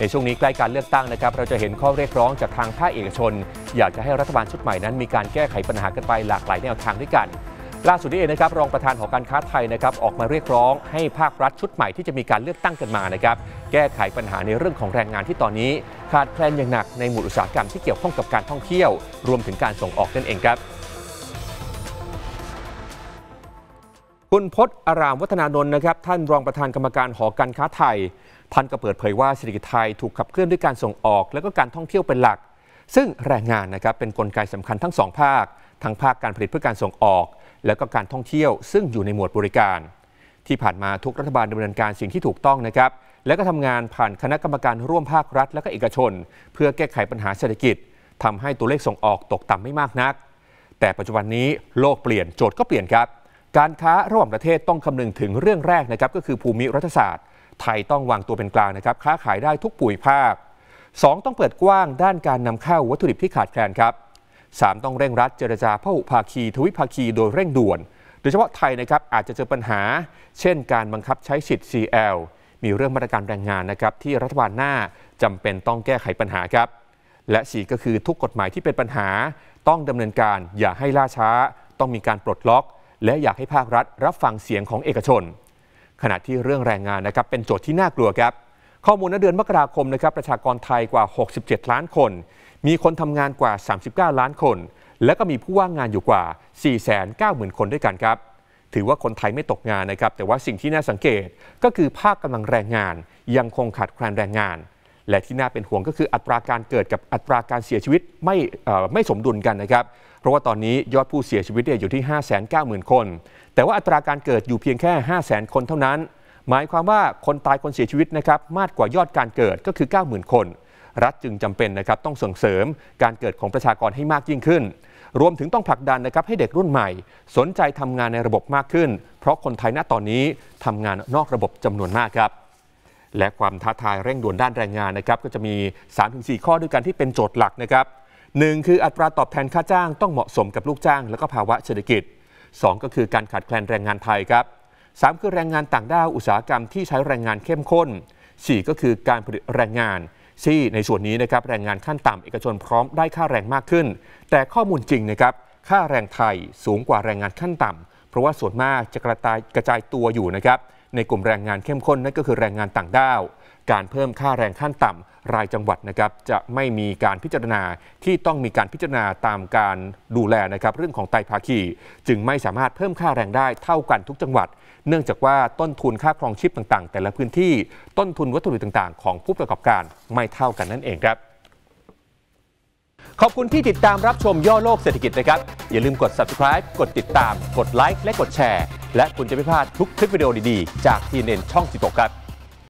ในช่วงนี้ใกล้การเลือกตั้งนะครับ เราจะเห็นข้อเรียกร้องจากทางภาคเอกชน อยากจะให้รัฐบาลชุดใหม่นั้นมีการแก้ไขปัญหากันไปหลากหลายแนวทางด้วยกัน ล่าสุดนี้เองนะครับรองประธานหอการค้าไทยนะครับออกมาเรียกร้อง ให้ภาครัฐชุดใหม่ที่จะมีการเลือกตั้งกันมานะครับแก้ไขปัญหาในเรื่องของแรงงานที่ตอนนี้ขาดแคลน อย่างหนักในหมวดอุตสาหกรรมที่เกี่ยวข้องกับการท่องเที่ยวรวมถึงการส่งออกนั่นเองครับคุณพศอารามวัฒนานนท์นะครับท่านรองประธานกรรมการหอการค้าไทยท่านก็เปิดเผยว่าเศรษฐกิจไทยถูกขับเคลื่อนด้วยการส่งออก และก็การท่องเที่ยวเป็นหลัก ซึ่งแรงงานนะครับเป็นนกลไกสำคัญทั้งสองภาคทั้งภาคการผลิตเพื่อการส่งออก และก็การท่องเที่ยว ซึ่งอยู่ในหมวดบริการ ที่ผ่านมาทุกรัฐบาลดำเนินการสิ่งที่ถูกต้องนะครับและก็ทำงานผ่านคณะกรรมการร่วมภาครัฐ และก็เอกชน เพื่อแก้ไขปัญหาเศรษฐกิจ ทำให้ตัวเลขส่งออกตกต่ำไม่มากนัก แต่ปัจจุบันนี้โลกเปลี่ยนโจทย์ก็เปลี่ยนครับการค้าระหว่างประเทศต้องคำนึงถึงเรื่องแรกนะครับก็คือภูมิรัฐศาสตร์ไทยต้องวางตัวเป็นกลางนะครับค้าขายได้ทุกปุ๋ยภาค 2. ต้องเปิดกว้างด้านการนำเข้าวัตถุดิบที่ขาดแคลนครับ 3. ต้องเร่งรัดเจรจาพหุภาคี ทวิภาคีโดยเร่งด่วน โดยเฉพาะไทยนะครับอาจจะเจอปัญหา เช่นการบังคับใช้สิทธิ์ CL มีเรื่องมาตรการแรงงานนะครับที่รัฐบาลหน้าจำเป็นต้องแก้ไขปัญหาครับและ 4 ก็คือทุกกฎหมายที่เป็นปัญหาต้องดำเนินการอย่าให้ล่าช้า ต้องมีการปลดล็อกและอยากให้ภาครัฐรับฟังเสียงของเอกชน ขณะที่เรื่องแรงงานนะครับเป็นโจทย์ที่น่ากลัวครับข้อมูลณเดือนมกราคมนะครับประชากรไทยกว่า 67 ล้านคน มีคนทำงานกว่า 39 ล้านคน และก็มีผู้ว่างงานอยู่กว่า 490,000 คนด้วยกันครับถือว่าคนไทยไม่ตกงานนะครับ แต่ว่าสิ่งที่น่าสังเกตก็คือภาคกำลังแรงงานยังคงขาดแคลนแรงงานและที่น่าเป็นห่วงก็คืออัตราการเกิดกับอัตราการเสียชีวิตไม่ไม่สมดุลกันนะครับ เพราะว่าตอนนี้ยอดผู้เสียชีวิตอยู่ที่ 590,000 คน แต่ว่าอัตราการเกิดอยู่เพียงแค่ 500,000 คนเท่านั้น หมายความว่าคนตายคนเสียชีวิตนะครับมากกว่ายอดการเกิดก็คือ 90,000 คน รัฐจึงจำเป็นนะครับต้องส่งเสริมการเกิดของประชากรให้มากยิ่งขึ้น รวมถึงต้องผลักดันนะครับให้เด็กรุ่นใหม่ สนใจทำงานในระบบมากขึ้น เพราะคนไทยณตอนนี้ทำงานนอกระบบจำนวนมากครับและความท้าทายเร่งด่วนด้านแรงงานนะครับก็จะมี3-4ข้อด้วยกันที่เป็นโจทย์หลักนะครับหนึ่งคืออัตราตอบแทนค่าจ้างต้องเหมาะสมกับลูกจ้าง และก็ภาวะเศรษฐกิจ 2 ก็คือการขาดแคลนแรงงานไทยครับ 3 คือแรงงานต่างด้าวอุตสาหกรรมที่ใช้แรงงานเข้มข้น4ก็คือการผลิตแรงงานที่ ในส่วนนี้นะครับแรงงานขั้นต่ำเอกชนพร้อมได้ค่าแรงมากขึ้น แต่ข้อมูลจริงนะครับค่าแรงไทยสูงกว่าแรงงานขั้นต่ำเพราะว่าส่วนมากจะกระจายกระจายตัวอยู่นะครับในกลุ่มแรงงานเข้มข้นนั่นก็คือแรงงานต่างด้าวการเพิ่มค่าแรงขั้นต่ำรายจังหวัดนะครับจะไม่มีการพิจารณาที่ต้องมีการพิจารณาตามการดูแลนะครับเรื่องของไตภาคีจึงไม่สามารถเพิ่มค่าแรงได้เท่ากันทุกจังหวัดเนื่องจากว่าต้นทุนค่าครองชีพต่าง ๆ แต่ละพื้นที่ต้นทุนวัตถุดิบต่างๆของผู้ประกอบการไม่เท่ากันนั่นเองครับ ขอบคุณที่ติดตามรับชมย่อโลกเศรษฐกิจนะครับอย่าลืมกด subscribe กดติดตามกดไลค์และกดแชร์และคุณจะไม่พลาดทุกคลิปวิดีโอดี ๆ จากทีเน็นช่อง16ครับ